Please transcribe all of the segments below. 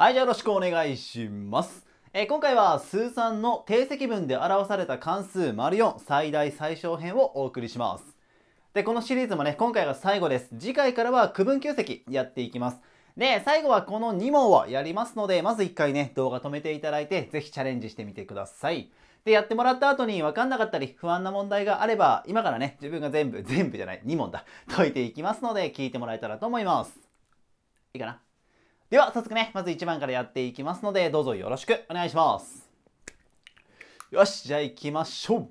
はい、じゃあよろしくお願いします。えー、今回は数三の定積分で表された関数4。最大最小編をお送りします。で、このシリーズもね、今回が最後です。次回からは区分9積やっていきます。で、最後はこの2問をやりますので、まず1回ね、動画止めていただいて、ぜひチャレンジしてみてください。で、やってもらった後に分かんなかったり、不安な問題があれば、今からね、自分が全部、全部じゃない、2問だ、解いていきますので、聞いてもらえたらと思います。いいかなでは早速ね、まず1番からやっていきますので、どうぞよろしくお願いします。よし、じゃあ行きましょう。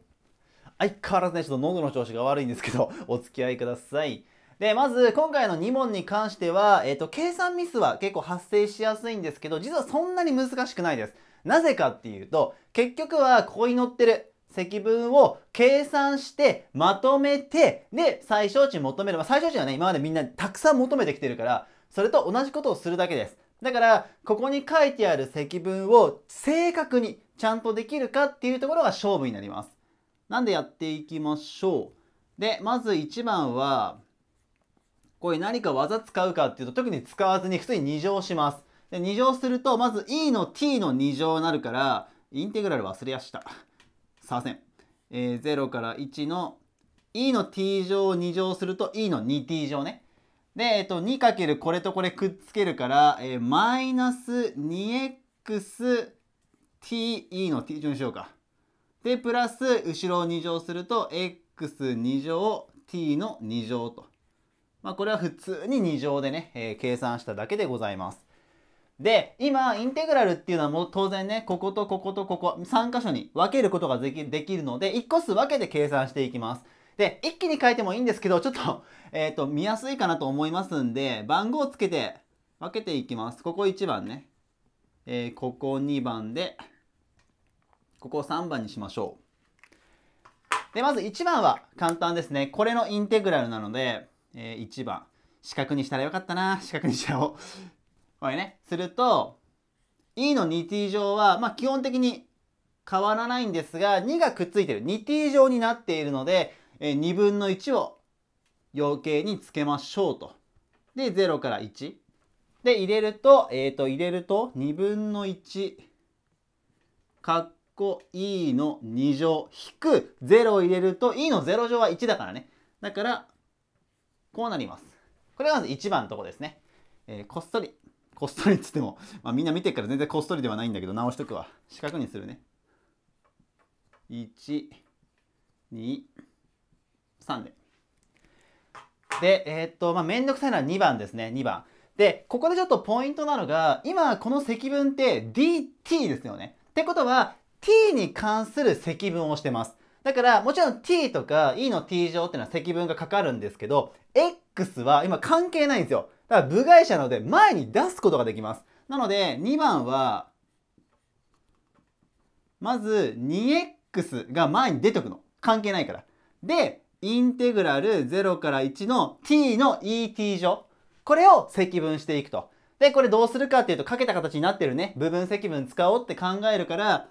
相変わらずね、ちょっと喉の調子が悪いんですけど、お付き合いください。で、まず今回の2問に関しては、えっ、ー、と、計算ミスは結構発生しやすいんですけど、実はそんなに難しくないです。なぜかっていうと、結局はここに載ってる積分を計算してまとめてで最小値求める、まあ、最小値はね今までみんなたくさん求めてきてるからそれと同じことをするだけです。だから、ここに書いてある積分を正確にちゃんとできるかっていうところが勝負になります。なんでやっていきましょう。で、まず1番は、これ何か技使うかっていうと特に使わずに普通に2乗します。で、2乗すると、まず e の t の2乗になるから、インテグラル忘れやした。させん。えー、0から1の e の t 乗を2乗すると e の 2t 乗ね。で、えっと、2かけるこれとこれくっつけるから、えー、マイナス 2xte の t 乗にしようか。で、プラス、後ろを2乗すると、x2 乗 t の2乗と。まあ、これは普通に2乗でね、えー、計算しただけでございます。で、今、インテグラルっていうのはもう当然ね、こことこことここ、3箇所に分けることができるので、1個数分けて計算していきます。で、一気に書いてもいいんですけど、ちょっと、えっ、ー、と、見やすいかなと思いますんで、番号をつけて分けていきます。ここ1番ね。えー、ここ2番で、ここ3番にしましょう。で、まず1番は簡単ですね。これのインテグラルなので、えー、1番。四角にしたらよかったな。四角にしちゃおう。これね。すると、e の 2t 乗は、まあ、基本的に変わらないんですが、2がくっついてる。2t 乗になっているので、え2分の1を余計につけましょうと。で、0から1。で、入れると、えっ、ー、と、入れると、2分の1、括弧 e の2乗、引く0を入れると、e の0乗は1だからね。だから、こうなります。これがまず1番のとこですね。えー、こっそり。こっそりっつっても、まあ、みんな見てるから全然こっそりではないんだけど、直しとくわ。四角にするね。1、2、挟んで。で、えー、っと、まあ、めんどくさいのは2番ですね、2番。で、ここでちょっとポイントなのが、今この積分って dt ですよね。ってことは、t に関する積分をしてます。だから、もちろん t とか e の t 乗っていうのは積分がかかるんですけど、x は今関係ないんですよ。だから部外者なので前に出すことができます。なので、2番は、まず 2x が前に出てくの。関係ないから。で、インテグラル0から1の t の et 乗。これを積分していくと。で、これどうするかっていうと、かけた形になってるね、部分積分使おうって考えるから、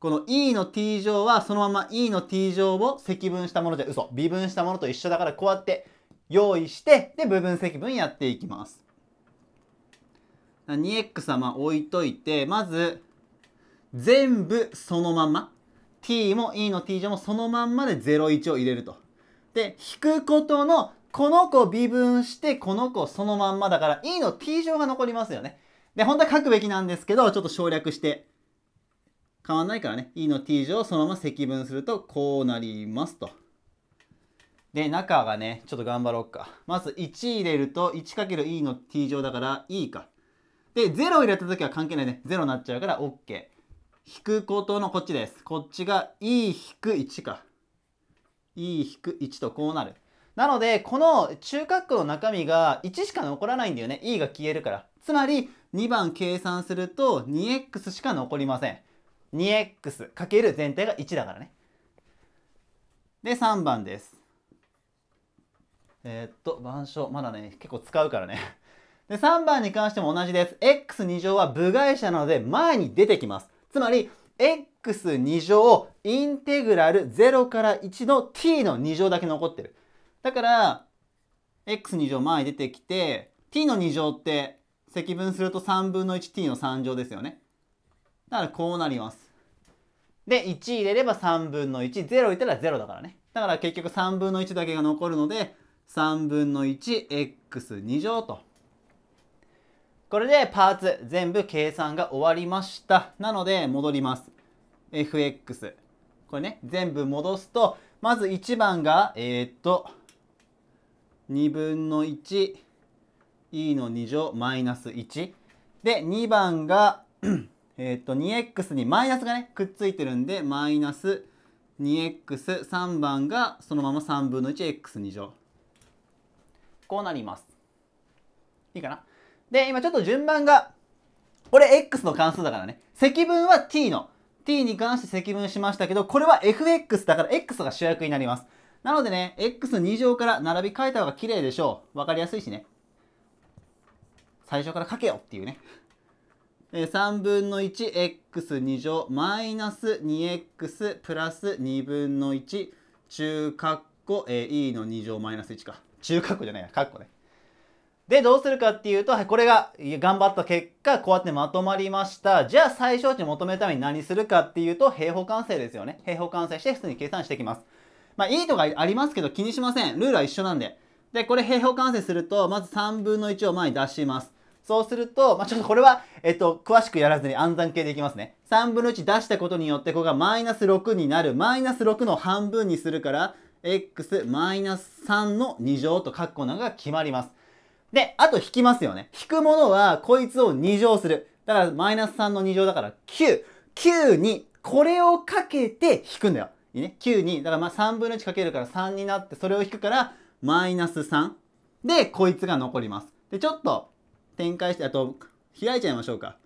この e の t 乗はそのまま e の t 乗を積分したものじゃ嘘。微分したものと一緒だからこうやって用意して、で、部分積分やっていきます。2x はまあ置いといて、まず、全部そのまま。t も e の t 乗もそのまんまで01を入れると。で、引くことの、この子微分して、この子そのまんまだから、e の t 乗が残りますよね。で、本当は書くべきなんですけど、ちょっと省略して、変わんないからね、e の t 乗をそのまま積分すると、こうなりますと。で、中がね、ちょっと頑張ろうか。まず1入れると、1×e の t 乗だから e か。で、0入れた時は関係ないね。0になっちゃうから OK。引くことのこっちです。こっちが e 引く1か。e 引く1とこうなる。なので、この中括弧の中身が1しか残らないんだよね。e が消えるから。つまり、2番計算すると 2x しか残りません。2x かける全体が1だからね。で、3番です。えー、っと、板書、まだね、結構使うからね。で、3番に関しても同じです。x 二乗は部外者なので前に出てきます。つまり x2 乗インテグラル0から1の t の2乗だけ残ってる。だから x2 乗前に出てきて t の2乗って積分すると3分の 1t の3乗ですよね。だからこうなります。で、1入れれば3分の1、0入れたら0だからね。だから結局3分の1だけが残るので、3分の 1x2 乗とこれでパーツ全部計算が終わりましたなので戻ります FX これね全部戻すとまず1番がえー、っと2分の 1e の2乗マイナス1で2番が えっと 2x にマイナスがねくっついてるんでマイナス 2x3 番がそのまま3分の 1x2 乗こうなりますいいかなで、今ちょっと順番が、これ x の関数だからね。積分は t の。t に関して積分しましたけど、これは fx だから x が主役になります。なのでね、x2 乗から並び替えた方が綺麗でしょう。わかりやすいしね。最初から書けよっていうね。3分の 1x2 乗マイナス 2x プラス2分の1中括弧 e の2乗マイナス1か。中括弧じゃないや、括弧ね。で、どうするかっていうと、これが頑張った結果、こうやってまとまりました。じゃあ、最小値求めるために何するかっていうと、平方完成ですよね。平方完成して普通に計算していきます。まあ、いいとかありますけど、気にしません。ルールは一緒なんで。で、これ平方完成すると、まず3分の1を前に出します。そうすると、まあ、ちょっとこれは、えっと、詳しくやらずに暗算系でいきますね。3分の1出したことによって、ここがマイナス6になる。マイナス6の半分にするから、x マイナス3の2乗と括弧なのが決まります。で、あと引きますよね。引くものは、こいつを2乗する。だから、マイナス3の2乗だから、9。9に、これをかけて引くんだよ。いいね。9に、だからまあ3分の1かけるから3になって、それを引くから、マイナス3。で、こいつが残ります。で、ちょっと展開して、あと、開いちゃいましょうか。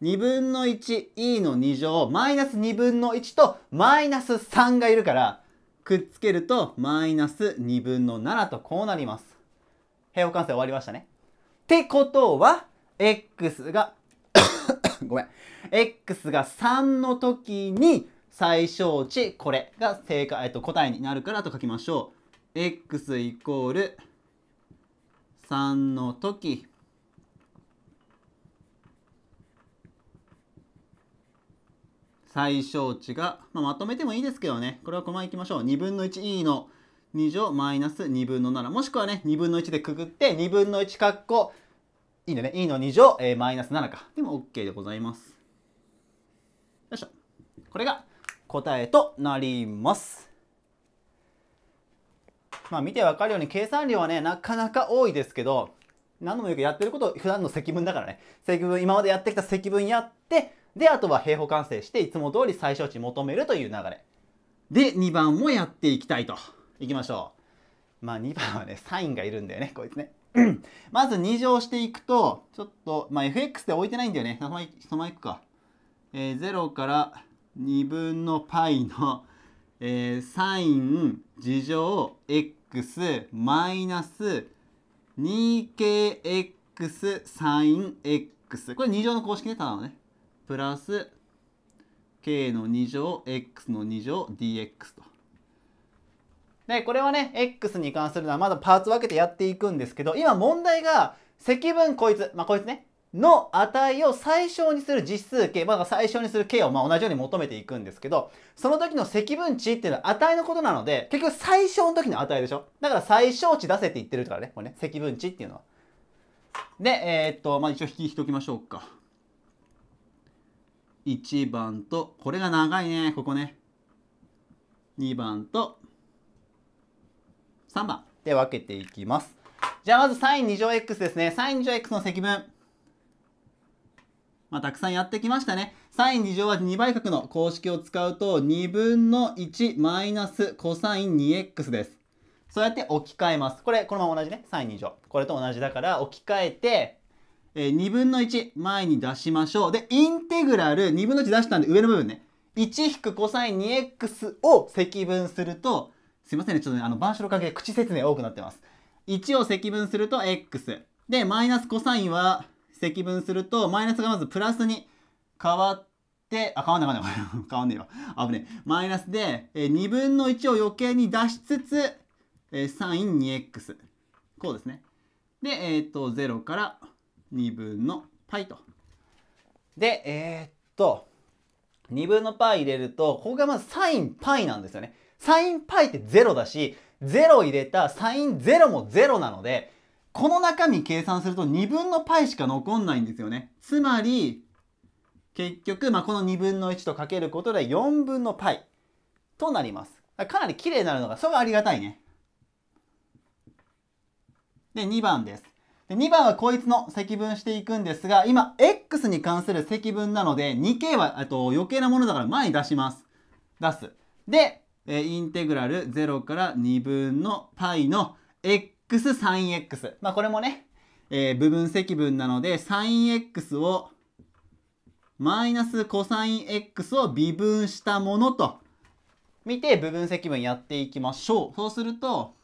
2分の 1e の2乗、マイナス2分の1と、マイナス3がいるから、くっつけると、マイナス2分の7とこうなります。平方完成終わりましたね。ってことは、x が ごめん。x が3の時に最小値、これが正解、えっと、答えになるからと書きましょう。x イコール3の時、最小値が、まあ、まとめてもいいですけどね。これはこのままいきましょう。2分の 1e の2乗マイナス2分の7。もしくはね、2分の1でくぐって、2分の1括弧、いいのね、ね。e の2乗、えー、マイナス7か。でも OK でございます。よいしょ。これが答えとなります。まあ見てわかるように計算量はね、なかなか多いですけど、何度もよくやってること普段の積分だからね。積分、今までやってきた積分やって、で、あとは平方完成して、いつも通り最小値求めるという流れ。で、2番もやっていきたいと。いきましょう。まあ2番はね、サインがいるんだよね、こいつね。まず2乗していくと、ちょっと、まあ FX で置いてないんだよね。その前行くか。えー、0から2分の π の、えー、サイン事乗 x マイナス 2kx サイン x これ2乗の公式ねただのねプラス k の2乗 x の2乗 dx とで、これはね、X に関するのはまだパーツ分けてやっていくんですけど、今問題が、積分こいつ、まあ、こいつね、の値を最小にする実数形、まあ、最小にする形をまあ同じように求めていくんですけど、その時の積分値っていうのは値のことなので、結局最小の時の値でしょだから最小値出せって言ってるからね、これね、積分値っていうのは。で、えー、っと、まあ、一応引きしておきましょうか。1番と、これが長いね、ここね。2番と、3番で分けていきます。じゃあまず sin2 乗 x ですね。sin2 乗 x の積分。まあ、たくさんやってきましたね。sin2 乗は2倍角の公式を使うと2分の1マイナス cos2x です。そうやって置き換えます。これ、このまま同じね。sin2 乗。これと同じだから置き換えて、えー、2分の1前に出しましょう。で、インテグラル2分の1出したんで上の部分ね。1-cos2x を積分すると、すいませんね、ちょっとね、あの、板書の関係、口説明多くなってます。1を積分すると x。で、マイナスコサインは積分すると、マイナスがまずプラスに変わって、あ、変わんない変わんない。変わんないよ。あぶねマイナスで、え2分の1を余計に出しつつ、えサイン 2x。こうですね。で、えっ、ー、と、0から2分の π と。で、えー、っと、2分の π 入れると、ここがまずサイン π なんですよね。サインパイって0だし、0入れたサイン0も0なので、この中身計算すると2分の π しか残んないんですよね。つまり、結局、まあ、この2分の1とかけることで4分の π となります。かなり綺麗になるのが、それはありがたいね。で、2番です。で2番はこいつの積分していくんですが、今、x に関する積分なので、2k は、と余計なものだから前に出します。出す。で、えー、インテグラル0から2分の π の x3x。まあこれもね、えー、部分積分なので sinx をマイナスコサイン x を微分したものと見て部分積分やっていきましょう。そうすると、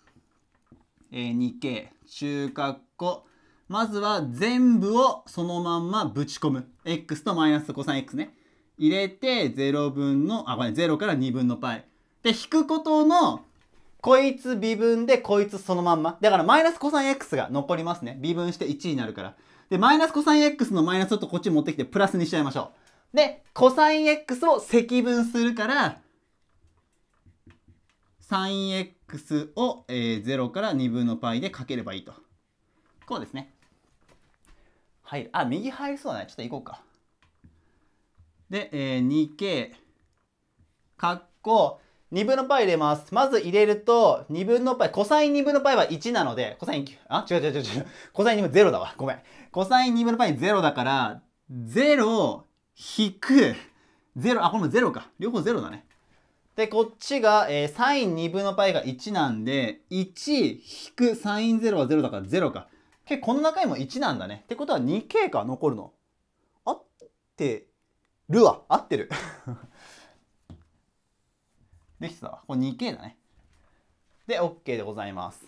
えー、2K 中括弧まずは全部をそのまんまぶち込む。x とマイナスコサイン x ね。入れて0分の、あ、これん、0から2分の π。で、引くことの、こいつ微分で、こいつそのまんま。だから、マイナスコサイン x が残りますね。微分して1になるから。で、マイナスコサイン x のマイナスちょっとこっち持ってきて、プラスにしちゃいましょう。で、コサイン x を積分するから、サイン x を、えー、0から2分の π でかければいいと。こうですね。入る。あ、右入りそうだね。ちょっと行こうか。で、えー、2k、かっこ、2分の π 入れます。まず入れると、2分の π、コサイン2分の π は1なので、コサイン、あ、違う違う違う違う。コサイン2分0だわ。ごめん。コサイン2分の π 0だから、0引く、0、あ、これも0か。両方0だね。で、こっちが、えー、サイン2分の π が1なんで、1引くサイン0は0だから0か。け、この中にも1なんだね。ってことは 2k か、残るの。合ってるわ。合ってる。できてたわ。これ 2K だね。で、OK でございます。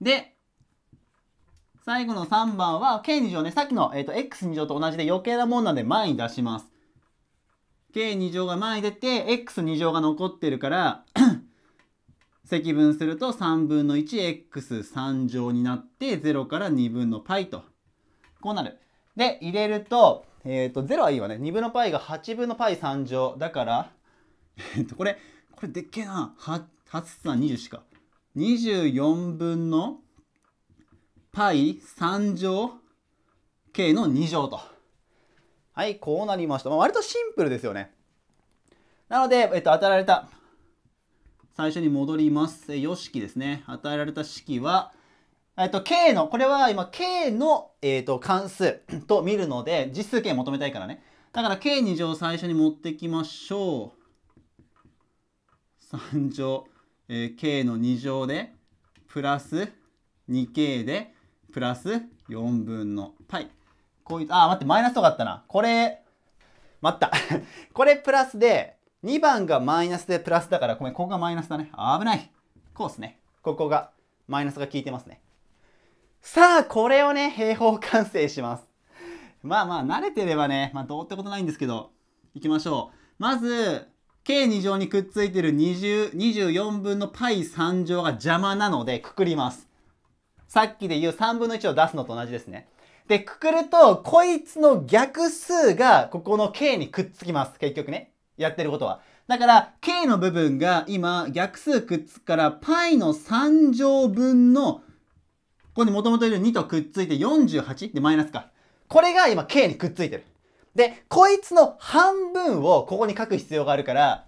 で、最後の3番は K2 乗ね。さっきの、えーと、X2 乗と同じで余計なもんなんで前に出します。K2 乗が前に出て X2 乗が残ってるから 積分すると3分の 1x3 乗になって0から2分の π とこうなる。で入れるとえっ、ー、と、0はいいわね。2分の π が8分の π3 乗。だから、えっ、ー、と、これ、これでっけえな。8、3、2 4しか。24分の π3 乗 k の2乗と。はい、こうなりました。まあ、割とシンプルですよね。なので、えっと、与えられた、最初に戻ります。え、し式ですね。与えられた式は、えっと、k の、これは今 k の、えっと、関数 と見るので、実数形求めたいからね。だから k2 乗最初に持ってきましょう。3乗、えー、k の2乗で、プラス 2k で、プラス4分の π。こういう、あ、待って、マイナスとかあったな。これ、待った。これプラスで、2番がマイナスでプラスだから、ごめん、ここがマイナスだね。危ない。こうですね。ここが、マイナスが効いてますね。さあ、これをね、平方完成します。まあまあ、慣れてればね、まあどうってことないんですけど、いきましょう。まず、k2 乗にくっついてる20 24分の π3 乗が邪魔なので、くくります。さっきで言う3分の1を出すのと同じですね。で、くくると、こいつの逆数が、ここの k にくっつきます。結局ね。やってることは。だから、k の部分が今、逆数くっつくから、π の3乗分のここにもともといる2とくっついて48でマイナスか。これが今 K にくっついてる。で、こいつの半分をここに書く必要があるから、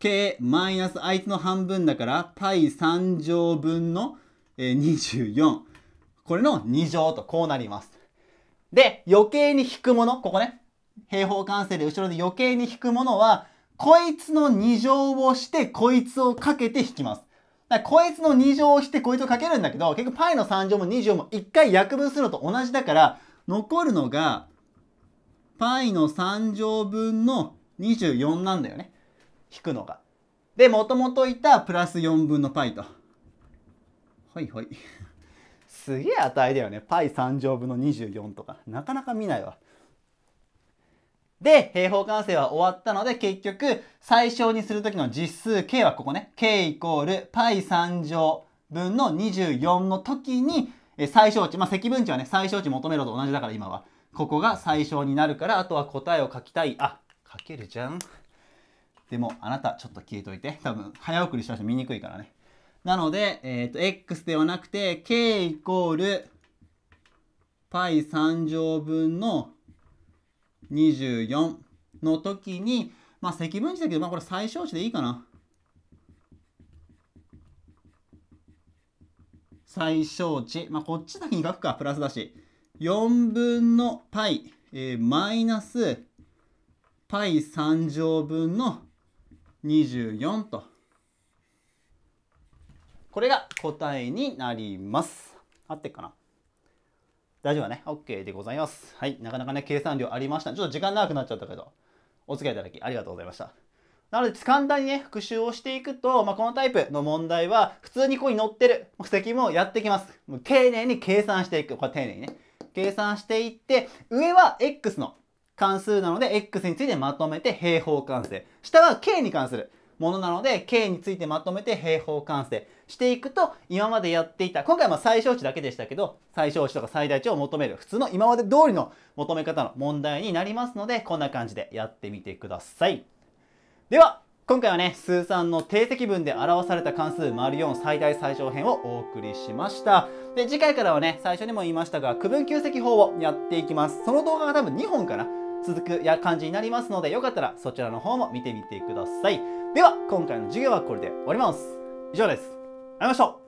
K マイナスあいつの半分だから、π3 乗分の、え24。これの2乗とこうなります。で、余計に引くもの、ここね。平方完成で後ろで余計に引くものは、こいつの2乗をして、こいつをかけて引きます。だこいつの2乗をしてこいつをかけるんだけど、結局 π の3乗も2乗も1回約分するのと同じだから、残るのが π の3乗分の24なんだよね。引くのが。で、もともといたプラス4分の π と。ほいほい。すげえ値だよね。π3 乗分の24とか。なかなか見ないわ。で、平方完成は終わったので、結局、最小にするときの実数 k はここね。k イコール π3 乗分の24の時に、最小値、まあ、積分値はね、最小値求めろと同じだから今は。ここが最小になるから、あとは答えを書きたい。あ、書けるじゃん。でも、あなた、ちょっと消えといて。多分、早送りした人見にくいからね。なので、えっ、ー、と、x ではなくて、k イコール π3 乗分の24の時に、まあ、積分値だけど、まあ、これ最小値でいいかな。最小値。まあ、こっちだけに書くか、プラスだし。4分の π、えー、マイナス π3 乗分の24と。これが答えになります。合ってっかな大丈夫だね。OK でございます。はい。なかなかね、計算量ありました。ちょっと時間長くなっちゃったけど、お付き合いいただきありがとうございました。なので、簡単にね、復習をしていくと、まあ、このタイプの問題は、普通にここに載ってる布石もやってきます。もう丁寧に計算していく。これ丁寧にね。計算していって、上は X の関数なので、X についてまとめて平方完成。下は K に関する。ものなので、K についてまとめて平方完成していくと、今までやっていた、今回は最小値だけでしたけど、最小値とか最大値を求める、普通の今まで通りの求め方の問題になりますので、こんな感じでやってみてください。では、今回はね、数3の定積分で表された関数4最大最小編をお送りしました。で、次回からはね、最初にも言いましたが、区分給積法をやっていきます。その動画が多分2本かな続くや感じになりますので、よかったらそちらの方も見てみてください。では今回の授業はこれで終わります以上ですありがとうございました